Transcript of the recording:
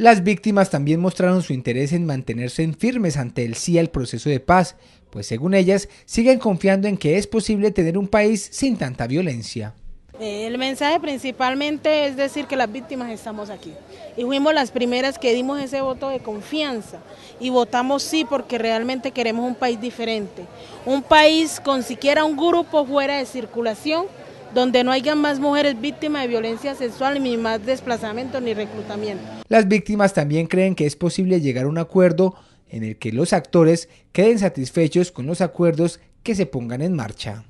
Las víctimas también mostraron su interés en mantenerse firmes ante el sí al proceso de paz, pues según ellas siguen confiando en que es posible tener un país sin tanta violencia. Eh, el mensaje principalmente es decir que las víctimas estamos aquí y fuimos las primeras que dimos ese voto de confianza y votamos sí porque realmente queremos un país diferente, un país con siquiera un grupo fuera de circulación donde no haya más mujeres víctimas de violencia sexual ni más desplazamiento ni reclutamiento. Las víctimas también creen que es posible llegar a un acuerdo en el que los actores queden satisfechos con los acuerdos que se pongan en marcha.